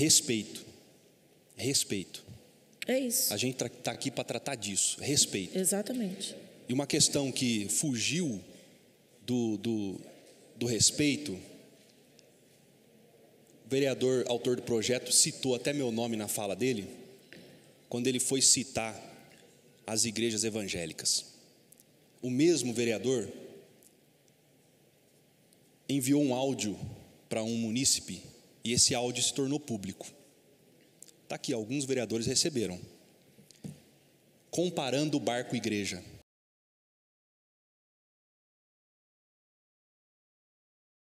Respeito. Respeito. É isso. A gente está tá aqui para tratar disso, respeito. Exatamente. E uma questão que fugiu do, do, do respeito, o vereador, autor do projeto, citou até meu nome na fala dele, quando ele foi citar as igrejas evangélicas. O mesmo vereador enviou um áudio para um munícipe e esse áudio se tornou público. Está aqui, alguns vereadores receberam. Comparando barco e igreja.